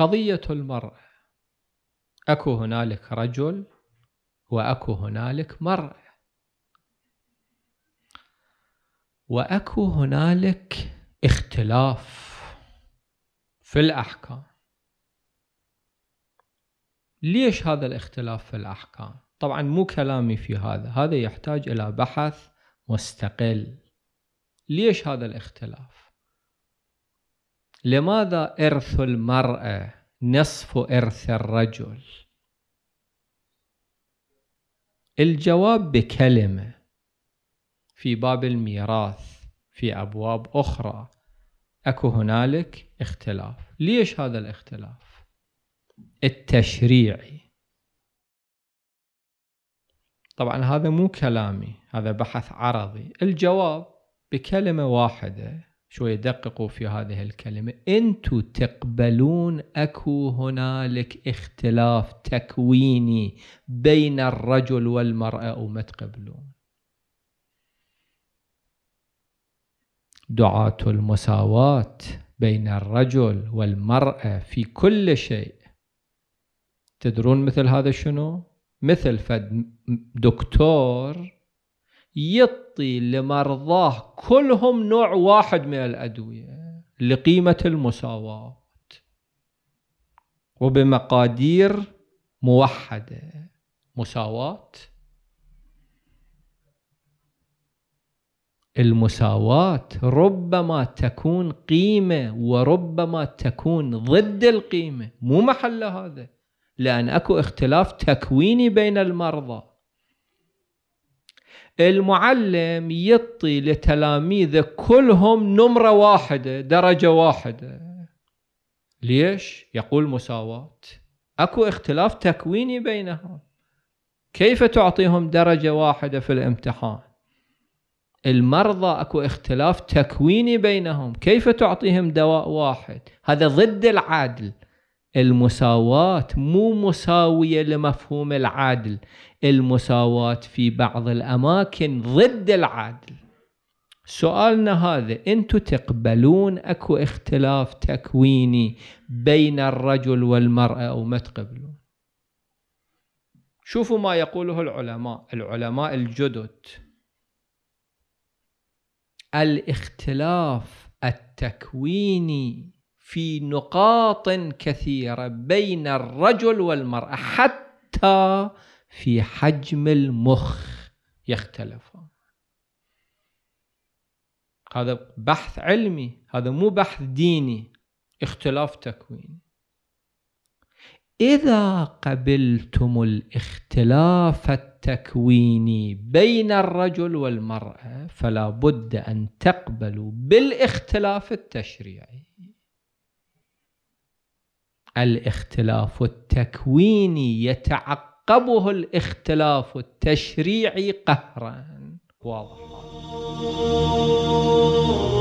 قضية المرأة أكو هنالك رجل وأكو هنالك مرأة وأكو هنالك اختلاف في الأحكام ليش هذا الاختلاف في الأحكام؟ طبعا مو كلامي في هذا هذا يحتاج إلى بحث مستقل ليش هذا الاختلاف؟ لماذا إرث المرأة نصف إرث الرجل؟ الجواب بكلمة في باب الميراث في أبواب أخرى أكو هنالك اختلاف ليش هذا الاختلاف؟ التشريعي طبعا هذا مو كلامي هذا بحث عرضي الجواب بكلمة واحدة شوي دققوا في هذه الكلمة انتو تقبلون اكو هنالك اختلاف تكويني بين الرجل والمرأة وما تقبلون دعاة المساواة بين الرجل والمرأة في كل شيء تدرون مثل هذا شنو؟ مثل فد دكتور يعطي لمرضاه كلهم نوع واحد من الأدوية لقيمة المساواة وبمقادير موحدة مساواة المساواة ربما تكون قيمة وربما تكون ضد القيمة مو محل هذا لأن أكو اختلاف تكويني بين المرضى المعلم يعطي لتلاميذه كلهم نمرة واحدة درجة واحدة ليش؟ يقول مساواة أكو اختلاف تكويني بينهم كيف تعطيهم درجة واحدة في الامتحان؟ المرضى أكو اختلاف تكويني بينهم كيف تعطيهم دواء واحد؟ هذا ضد العدل المساواة مو مساوية لمفهوم العدل المساواة في بعض الأماكن ضد العدل سؤالنا هذا انتم تقبلون اكو اختلاف تكويني بين الرجل والمرأة او ما تقبلون شوفوا ما يقوله العلماء العلماء الجدد الاختلاف التكويني في نقاط كثيرة بين الرجل والمرأة حتى في حجم المخ يختلف هذا بحث علمي هذا مو بحث ديني اختلاف تكويني إذا قبلتم الاختلاف التكويني بين الرجل والمرأة فلا بد أن تقبلوا بالاختلاف التشريعي الاختلاف التكويني يتعقبه الاختلاف التشريعي قهرا واضح